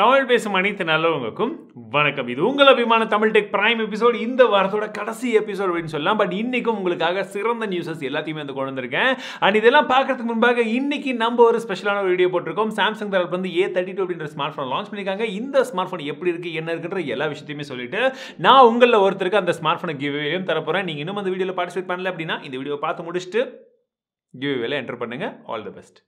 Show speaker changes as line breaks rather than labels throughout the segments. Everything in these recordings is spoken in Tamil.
தமிழ் பேசும் அனைத்து நல்லவங்களுக்கும் வணக்கம் இது உங்கள் அபிமான தமிழ் டெக் பிரைம் எபிசோட் இந்த வாரத்தோட கடைசி எபிசோட் அப்படின்னு சொல்லலாம் பட் இன்றைக்கும் உங்களுக்காக சிறந்த நியூஸஸ் எல்லாத்தையுமே வந்து கொண்டு வந்திருக்கேன் அண்ட் இதெல்லாம் பார்க்கறதுக்கு முன்பாக இன்னைக்கு நம்ம ஒரு ஸ்பெஷலான ஒரு வீடியோ போட்டிருக்கோம் சாம்சங் தரப்பு வந்து ஏ தேர்ட்டி டூ அப்படின்ற ஸ்மார்ட் ஃபோன் லான்ச் பண்ணியிருக்காங்க இந்த ஸ்மார்ட் ஃபோன் எப்படி இருக்குது என்ன இருக்குன்ற எல்லா விஷயத்தையுமே சொல்லிட்டு நான் உங்களில் ஒருத்தருக்கு அந்த ஸ்மார்ட் ஃபோனை கிவ்வேலையும் தரப்போகிறேன் நீங்கள் இன்னும் அந்த வீடியோவில் பார்ட்டிசிபேட் பண்ணல அப்படின்னா இந்த வீடியோ பார்த்து முடிச்சுட்டு வேலை என்டர் பண்ணுங்க ஆல் தி பெஸ்ட்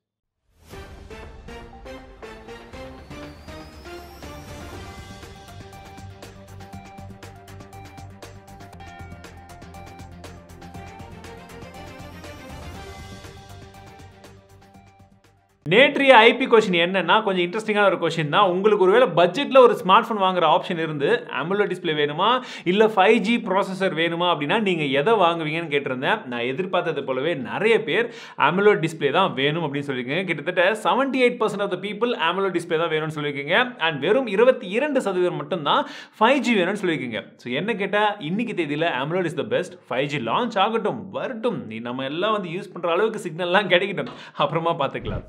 நேற்றைய ஐபி கொஷின் என்னென்னா கொஞ்சம் இன்ட்ரெஸ்டிங்கான ஒரு கொஷின் தான் உங்களுக்கு ஒருவேளை பட்ஜெட்டில் ஒரு ஸ்மார்ட் ஃபோன் வாங்குற ஆப்ஷன் இருந்து அம்புலோ டிஸ்பிளே வேணுமா இல்லை ஃபைவ் ஜி ப்ராசஸர் வேணுமா அப்படின்னா நீங்கள் எதை வாங்குவீங்கன்னு கேட்டிருந்தேன் நான் எதிர்பார்த்தது போலவே நிறைய பேர் அம்புலோ டிஸ்பிளே தான் வேணும் அப்படின்னு சொல்லியிருக்கீங்க கிட்டத்தட்ட seventy eight percent of the people அம்புலோ டிஸ்பிளே தான் வேணும்னு சொல்லியிருக்கீங்க அண்ட் வெறும் இருபத்தி இரண்டு சதவீதம் மட்டும்தான் ஃபைவ் ஜி வேணும்னு சொல்லியிருக்கீங்க ஸோ என்ன கேட்டால் இன்னைக்கு தேதியில் அம்புலோ is the best five G launch ஆகட்டும் வரட்டும் நம்ம எல்லாம் வந்து யூஸ் பண்ணுற அளவுக்கு சிக்னல்லாம் கிடைக்கட்டும் அப்புறமா பார்த்துக்கலாம்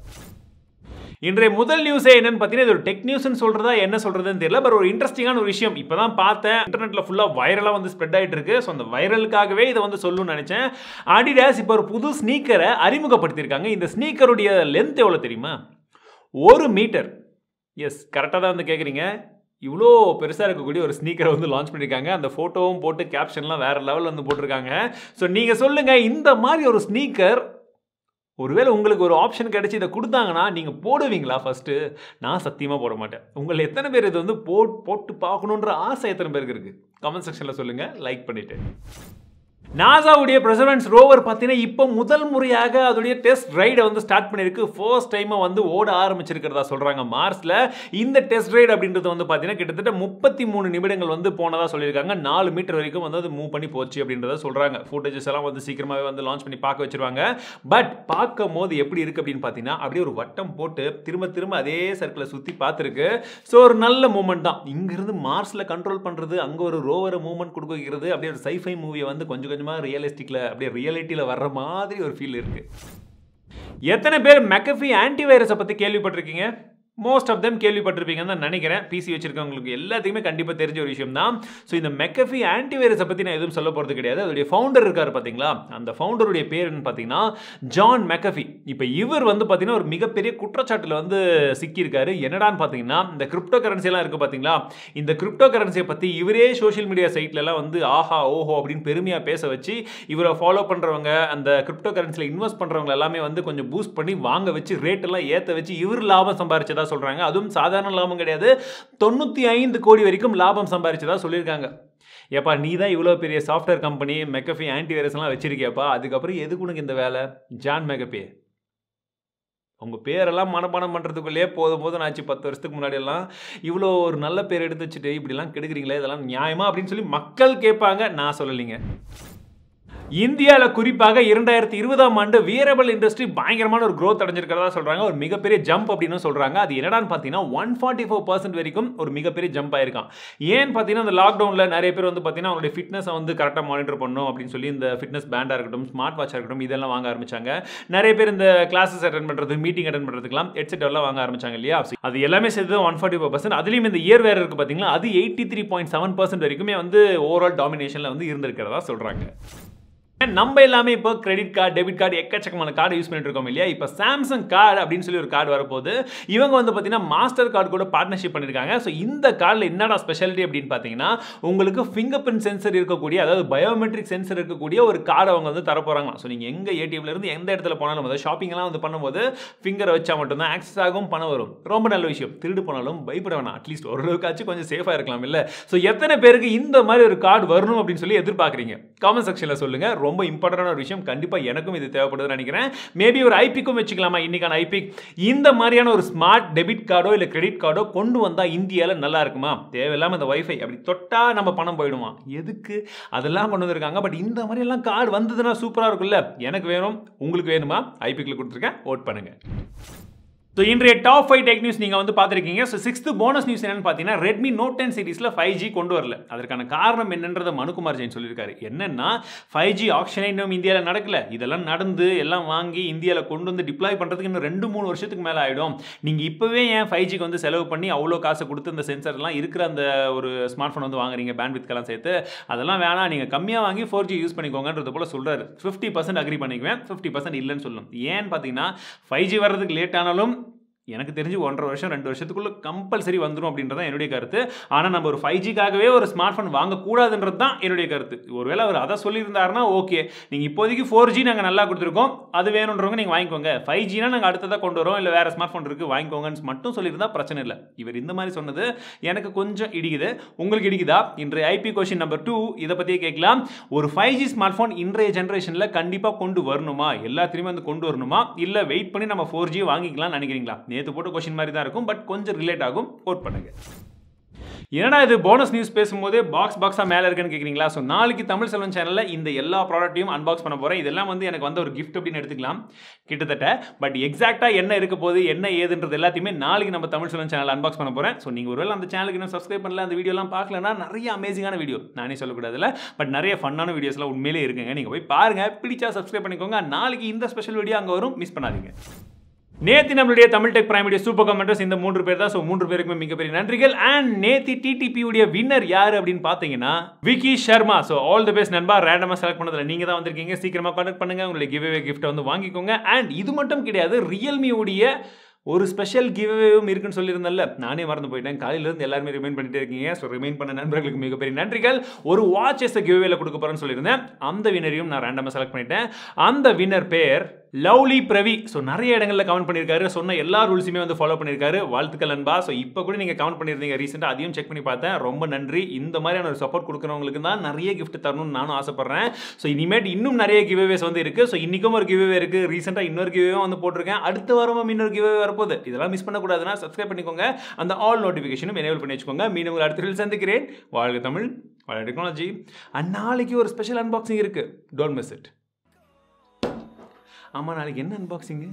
இன்றைய முதல் நியூஸே என்னன்னு பார்த்தீங்கன்னா இது ஒரு டெக் நியூஸ் சொல்கிறதா என்ன சொல்கிறதுன்னு தெரியல பட் ஒரு இன்ட்ரெஸ்டிங்கான ஒரு விஷயம் இப்போ தான் பார்த்தேன் இன்டர்நெட்டில் ஃபுல்லாக வைரலாக வந்து ஸ்ப்ரெட் ஆகிட்டு இருக்கு ஸோ அந்த வைரலுக்காகவே இதை வந்து சொல்லணும்னு நினச்சேன் ஆடிடாஸ் இப்போ ஒரு புது ஸ்னீக்கரை அறிமுகப்படுத்தியிருக்காங்க இந்த ஸ்னீக்கருடைய லென்த் எவ்வளோ தெரியுமா ஒரு மீட்டர் எஸ் கரெக்டாக தான் வந்து கேட்குறீங்க இவ்வளோ பெருசாக இருக்கக்கூடிய ஒரு ஸ்னீக்கரை வந்து லான்ச் பண்ணியிருக்காங்க அந்த ஃபோட்டோவும் போட்டு கேப்ஷன்லாம் வேறு லெவலில் வந்து போட்டிருக்காங்க ஸோ நீங்கள் சொல்லுங்கள் இந்த மாதிரி ஒரு ஸ்னீக்கர் ஒருவேளை உங்களுக்கு ஒரு ஆப்ஷன் கிடச்சி இதை கொடுத்தாங்கன்னா நீங்கள் போடுவீங்களா ஃபஸ்ட்டு நான் சத்தியமாக போட மாட்டேன் உங்களை எத்தனை பேர் இது வந்து போட் போட்டு பார்க்கணுன்ற ஆசை எத்தனை பேருக்கு இருக்குது கமெண்ட் செக்ஷனில் சொல்லுங்கள் லைக் பண்ணிவிட்டு நாசாவுடைய பிரசவன்ஸ் ரோவர் பார்த்தீங்கன்னா இப்போ முதல் முறையாக அதோடைய டெஸ்ட் ரைடை வந்து ஸ்டார்ட் பண்ணியிருக்கு ஃபர்ஸ்ட் டைமாக வந்து ஓட ஆரம்பிச்சிருக்கிறதா சொல்கிறாங்க மார்ஸில் இந்த டெஸ்ட் ரைடு அப்படின்றது வந்து பார்த்தீங்கன்னா கிட்டத்தட்ட முப்பத்தி மூணு நிமிடங்கள் வந்து போனதாக சொல்லியிருக்காங்க நாலு மீட்டர் வரைக்கும் வந்து அது மூவ் பண்ணி போச்சு அப்படின்றத சொல்கிறாங்க ஃபுட்டேஜஸ் எல்லாம் வந்து சீக்கிரமாகவே வந்து லான்ச் பண்ணி பார்க்க வச்சிருவாங்க பட் பார்க்கும் போது எப்படி இருக்குது அப்படின்னு பார்த்தீங்கன்னா அப்படியே ஒரு வட்டம் போட்டு திரும்ப திரும்ப அதே சர்க்கிளை சுற்றி பார்த்துருக்கு ஸோ ஒரு நல்ல மூமெண்ட் தான் இங்கேருந்து மார்ஸில் கண்ட்ரோல் பண்ணுறது அங்கே ஒரு ரோவரை மூவ்மெண்ட் கொடுக்க வைக்கிறது அப்படியே ஒரு சைஃபை மூவியை வந்து கொஞ்சம் கொஞ்சமாக ரியலிஸ்டிக்கில் அப்படியே ரியாலிட்டியில் வர்ற மாதிரி ஒரு ஃபீல் இருக்குது எத்தனை பேர் மெக்கஃபி ஆன்டி வைரஸை பற்றி கேள்விப்பட்டிருக்கீங்க மோஸ்ட் ஆஃப் தெம் கேள்விப்பட்டிருப்பீங்கன்னு தான் நினைக்கிறேன் பிசி வச்சிருக்கவங்களுக்கு எல்லாத்துக்குமே கண்டிப்பாக தெரிஞ்ச ஒரு விஷயம் தான் ஸோ இந்த மெக்கஃபி ஆன்டிவைரஸை பற்றி நான் எதுவும் சொல்ல போகிறது கிடையாது அதோடைய ஃபவுண்டர் இருக்கார் பார்த்தீங்களா அந்த ஃபவுண்டருடைய பேருன்னு பார்த்தீங்கன்னா ஜான் மெக்கஃபி இப்போ இவர் வந்து பார்த்தீங்கன்னா ஒரு மிகப்பெரிய குற்றச்சாட்டில் வந்து சிக்கியிருக்காரு என்னடான்னு பார்த்தீங்கன்னா இந்த கிரிப்டோ கரன்சியெல்லாம் இருக்குது பார்த்தீங்களா இந்த கிரிப்டோ கரன்சியை பற்றி இவரே சோஷியல் மீடியா சைட்லலாம் வந்து ஆஹா ஓஹோ அப்படின்னு பெருமையாக பேச வச்சு இவரை ஃபாலோ பண்ணுறவங்க அந்த கிரிப்டோ கரன்சியில் இன்வெஸ்ட் பண்ணுறவங்க எல்லாமே வந்து கொஞ்சம் பூஸ்ட் பண்ணி வாங்க வச்சு ரேட்டெல்லாம் ஏற்ற வச்சு இவர் லாபம் சம்பாரிச்சதா சம்பாதிச்சதா சொல்கிறாங்க அதுவும் சாதாரண லாபம் கிடையாது தொண்ணூற்றி ஐந்து கோடி வரைக்கும் லாபம் சம்பாரிச்சதாக சொல்லியிருக்காங்க ஏப்பா நீ தான் இவ்வளோ பெரிய சாஃப்ட்வேர் கம்பெனி மெக்கஃபி ஆன்டிவைரஸ்லாம் வச்சுருக்கியப்பா அதுக்கப்புறம் எதுக்கு உனக்கு இந்த வேலை ஜான் மெகபே உங்கள் பேரெல்லாம் மனப்பானம் பண்ணுறதுக்குள்ளேயே போதும் போதும் ஆச்சு பத்து வருஷத்துக்கு முன்னாடியெல்லாம் இவ்வளோ ஒரு நல்ல பேர் எடுத்து வச்சுட்டு இப்படிலாம் கெடுக்குறீங்களே இதெல்லாம் நியாயமா அப்படின்னு சொல்லி மக்கள் கேட்பாங்க நான் சொல்லலைங்க இந்தியாவில் குறிப்பாக இரண்டாயிரத்தி இருபதாம் ஆண்டு வியரபிள் இண்டஸ்ட்ரி பயங்கரமான ஒரு க்ரோத் அடைஞ்சிருக்கிறதா சொல்கிறாங்க ஒரு மிகப்பெரிய ஜம்ப் அப்படின்னு சொல்கிறாங்க அது என்னடான்னு பார்த்தீங்கன்னா ஒன் ஃபார்ட்டி ஃபோர் பர்சன்ட் வரைக்கும் ஒரு மிகப்பெரிய ஜம்ப் ஆயிருக்கான் ஏன்னு பார்த்தீங்கன்னா அந்த லாக்டவுனில் நிறைய பேர் வந்து பார்த்தீங்கன்னா அவங்களுடைய ஃபிட்னஸை வந்து கரெக்டாக மானிட்டர் பண்ணும் அப்படின்னு சொல்லி இந்த ஃபிட்னஸ் பேண்டாக இருக்கட்டும் ஸ்மார்ட் வாட்சாக இருக்கட்டும் இதெல்லாம் வாங்க ஆரம்பிச்சாங்க நிறைய பேர் இந்த கிளாஸஸ் அட்டன் பண்ணுறது மீட்டிங் அட்டன் பண்ணுறதுக்குலாம் ஹெட்செட்டெல்லாம் வாங்க ஆரம்பிச்சாங்க இல்லையா அது எல்லாமே சேர்த்து ஒன் ஃபார்ட்டி ஃபோர் பர்சன்ட் அதுலேயும் இந்த இயர் வேறு இருக்குது பார்த்தீங்கன்னா அது eighty three point seven percent வரைக்குமே வந்து ஓவரால் டாமினேஷனில் வந்து இருந்திருக்கிறதா சொல்கிறாங்க நம்ம எல்லாமே இப்போ கிரெடிட் கார்டு டெபிட் கார்டு எக்கச்சக்கமான கார்டு யூஸ் பண்ணிட்டு இருக்கோம் இல்லையா இப்போ சாம்சங் கார்டு அப்படின்னு சொல்லி ஒரு கார்டு வரப்போது இவங்க வந்து பார்த்தீங்கன்னா மாஸ்டர் கார்டு கூட பார்ட்னர்ஷிப் பண்ணியிருக்காங்க ஸோ இந்த கார்டில் என்னடா ஸ்பெஷாலிட்டி அப்படின்னு பார்த்தீங்கன்னா உங்களுக்கு ஃபிங்கர் பிரிண்ட் சென்சர் இருக்கக்கூடிய அதாவது பயோமெட்ரிக் சென்சர் இருக்கக்கூடிய ஒரு கார்டு அவங்க வந்து தரப்போகிறாங்க ஸோ நீங்கள் எங்கள் ஏடிஎம்லேருந்து எந்த இடத்துல போனாலும் அதாவது ஷாப்பிங்லாம் வந்து பண்ணும்போது ஃபிங்கரை வச்சா மட்டும்தான் ஆக்சஸ் ஆகும் பணம் வரும் ரொம்ப நல்ல விஷயம் திருடு போனாலும் பயப்பட வேணாம் அட்லீஸ்ட் ஓரளவுக்காச்சும் கொஞ்சம் சேஃபாக இருக்கலாம் இல்லை ஸோ எத்தனை பேருக்கு இந்த மாதிரி ஒரு கார்டு வரணும் அப்படின்னு சொல்லி எதிர்பார்க்குறீங்க காமெண்ட் செக்ஷனில் சொல்லுங்கள் ரொம்ப இம்பார்ட்டண்டான ஒரு விஷயம் கண்டிப்பாக எனக்கும் இது தேவைப்படுதுன்னு நினைக்கிறேன் மேபி ஒரு ஐபிக்கும் வச்சுக்கலாமா இன்றைக்கான ஐபிக் இந்த மாதிரியான ஒரு ஸ்மார்ட் டெபிட் கார்டோ இல்லை கிரெடிட் கார்டோ கொண்டு வந்தால் இந்தியாவில் நல்லா இருக்குமா தேவையில்லாமல் இந்த ஒய்ஃபை அப்படி தொட்டால் நம்ம பணம் போயிடுமா எதுக்கு அதெல்லாம் கொண்டு வந்திருக்காங்க பட் இந்த மாதிரியெல்லாம் கார்டு வந்ததுன்னா சூப்பராக இருக்கும்ல எனக்கு வேணும் உங்களுக்கு வேணுமா ஐபிக்கில் கொடுத்துருக்கேன் ஓட் பண்ணுங்கள் ஸோ இன்றைய டாப் ஃபைவ் டெக் நியூஸ் நீங்கள் வந்து பார்த்துருக்கீங்க ஸோ சிக்ஸ்த்து போனஸ் நியூஸ் என்னென்னு பார்த்தீங்கன்னா ரெட்மி நோட் டென் சீரிஸில் ஃபைவ் ஜி கொண்டு வரல அதற்கான காரணம் என்னன்றதை மனுக்குமார் ஜெயின் சொல்லியிருக்காரு என்னென்னா ஃபைவ் ஜி ஆப்ஷனே இன்னும் இந்தியாவில் நடக்கல இதெல்லாம் நடந்து எல்லாம் வாங்கி இந்தியாவில் கொண்டு வந்து டிப்ளாய் பண்ணுறதுக்கு இன்னும் ரெண்டு மூணு வருஷத்துக்கு மேலே ஆகிடும் நீங்கள் இப்போவே ஏன் ஃபைவ் ஜிக்கு வந்து செலவு பண்ணி அவ்வளோ காசை கொடுத்து அந்த சென்சர்லாம் இருக்கிற அந்த ஒரு ஸ்மார்ட் ஃபோன் வந்து வாங்குறீங்க வித்கெல்லாம் சேர்த்து அதெல்லாம் வேணாம் நீங்கள் கம்மியாக வாங்கி ஃபோர் ஜி யூஸ் பண்ணிக்கோங்கன்றது போல் சொல்கிறார் ஃபிஃப்டி பர்சன்ட் அக்ரி பண்ணிக்குவேன் ஃபிஃப்டி பர்சன்ட் இல்லைன்னு சொல்லணும் ஏன்னு பார்த்தீங்கன்னா ஃபைவ் ஜி வர்றதுக்கு லேட் ஆனாலும் எனக்கு தெரிஞ்சு ஒன்றரை வருஷம் ரெண்டு வருஷத்துக்குள்ளே கம்பல்சரி வந்துடும் அப்படின்றது தான் என்னுடைய கருத்து ஆனால் நம்ம ஒரு ஃபைவ் ஜிக்காகவே ஒரு ஸ்மார்ட் ஃபோன் வாங்கக்கூடாதுன்றது தான் என்னுடைய கருத்து ஒருவேளை அவர் அதை சொல்லியிருந்தாருன்னா ஓகே நீங்கள் இப்போதைக்கு ஃபோர் ஜி நாங்கள் நல்லா கொடுத்துருக்கோம் அது வேணுன்றவங்க நீங்கள் வாங்கிக்கோங்க ஃபைவ் ஜினா நாங்கள் அடுத்ததாக கொண்டு வரோம் இல்லை வேறு ஸ்மார்ட் ஃபோன் இருக்குது வாங்கிக்கோங்கன்னு மட்டும் சொல்லியிருந்தால் பிரச்சனை இல்லை இவர் இந்த மாதிரி சொன்னது எனக்கு கொஞ்சம் இடிக்குது உங்களுக்கு இடிக்குதா இன்றைய ஐபி கொஷின் நம்பர் டூ இதை பற்றியே கேட்கலாம் ஒரு ஃபைவ் ஜி ஸ்மார்ட் ஃபோன் இன்றைய ஜென்ரேஷனில் கண்டிப்பாக கொண்டு வரணுமா எல்லாத்திலையுமே வந்து கொண்டு வரணுமா இல்லை வெயிட் பண்ணி நம்ம ஃபோர் ஜி வாங்கிக்கலாம்னு நினைக்கிறீங்களா நேற்று போட்ட கொஷின் மாதிரி தான் இருக்கும் பட் கொஞ்சம் ரிலேட் ஆகும் கோட் பண்ணுங்கள் என்னடா இது போனஸ் நியூஸ் பேசும்போது பாக்ஸ் பாக்ஸாக மேலே இருக்குன்னு கேட்குறீங்களா ஸோ நாளைக்கு தமிழ் செல்வன் சேனலில் இந்த எல்லா ப்ராடக்ட்டையும் அன்பாக்ஸ் பண்ண போகிறேன் இதெல்லாம் வந்து எனக்கு வந்து ஒரு கிஃப்ட் அப்படின்னு எடுத்துக்கலாம் கிட்டத்தட்ட பட் எக்ஸாக்டாக என்ன இருக்க போது என்ன ஏதுன்றது எல்லாத்தையுமே நாளைக்கு நம்ம தமிழ் செல்வன் சேனல் அன்பாக்ஸ் பண்ண போகிறேன் ஸோ நீங்கள் ஒருவேளை அந்த சேனலுக்கு இன்னும் சப்ஸ்கிரைப் பண்ணல அந்த வீடியோலாம் பார்க்கலன்னா நிறைய அமேசிங்கான வீடியோ நானே சொல்லக்கூடாதுல பட் நிறைய ஃபன்னான வீடியோஸ்லாம் உண்மையிலே இருக்குங்க நீங்கள் போய் பாருங்கள் பிடிச்சா சப்ஸ்கிரைப் பண்ணிக்கோங்க நாளைக்கு இந்த ஸ்பெஷல் வீடியோ அங்கே வரும் மிஸ் பண்ணாதீங்க நேத்தி நம்மளுடைய தமிழ் டெக் பிரைமுடைய சூப்பர் கமெண்டர்ஸ் இந்த மூன்று பேர் தான் ஸோ மூன்று பேருக்குமே மிகப்பெரிய நன்றிகள் அண்ட் நேத்தி டிடிபி உடைய வின்னர் யார் அப்படின்னு பார்த்தீங்கன்னா Vicky Sharma so all the best நண்பா ரேண்டமாக செலக்ட் பண்ணதுல நீங்கள் தான் வந்திருக்கீங்க சீக்கிரமாக கான்டக்ட் பண்ணுங்க உங்களுடைய கிவ் அவே வந்து வாங்கிக்கோங்க அண்ட் இது மட்டும் கிடையாது ரியல்மி உடைய ஒரு ஸ்பெஷல் கிவ்வேவும் இருக்குன்னு சொல்லியிருந்தால நானே மறந்து போயிட்டேன் காலையிலேருந்து எல்லாருமே ரிமைண்ட் பண்ணிட்டே இருக்கீங்க ஸோ ரிமைண்ட் பண்ண நண்பர்களுக்கு மிகப்பெரிய நன்றிகள் ஒரு வாட்சஸ் கிவ்வேல கொடுக்க போகிறேன்னு சொல்லியிருந்தேன் அந்த வினரையும் நான் ரேண்டமாக செலக்ட் பண்ணிட்டேன் அந்த வின்னர் பேர் லவ்லி பிரவி ஸோ நிறைய இடங்களில் கமெண்ட் பண்ணியிருக்காரு சொன்ன எல்லா ரூல்ஸுமே வந்து ஃபாலோ பண்ணியிருக்காரு வாழ்த்துக்கள் அன்பா ஸோ இப்போ கூட நீங்கள் கமெண்ட் பண்ணியிருந்தீங்க ரீசெண்டாக அதையும் செக் பண்ணி பார்த்தேன் ரொம்ப நன்றி இந்த மாதிரியான ஒரு சப்போர்ட் கொடுக்குறவங்களுக்கு தான் நிறைய கிஃப்ட் தரணும்னு நானும் ஆசைப்பட்றேன் ஸோ இனிமேட் இன்னும் நிறைய கிவ்வேஸ் வந்து இருக்குது ஸோ இன்றைக்கும் ஒரு கிவ்வே இருக்குது ரீசெண்டாக இன்னொரு கிவ்வே வந்து போட்டிருக்கேன் அடுத்த வாரமும் இன்னொரு கிவ்வே வரப்போகுது இதெல்லாம் மிஸ் பண்ணக்கூடாதுன்னா சப்ஸ்கிரைப் பண்ணிக்கோங்க அந்த ஆல் நோட்டிஃபிகேஷனும் எனேபிள் பண்ணி வச்சுக்கோங்க மீன் உங்களை அடுத்த சந்திக்கிறேன் வாழ்க தமிழ் வாழ டெக்னாலஜி அந்நாளைக்கு ஒரு ஸ்பெஷல் அன்பாக்சிங் இருக்குது டோன்ட் மிஸ் இட் ஆமாம் நாளைக்கு என்ன அன்பாக்சிங்கு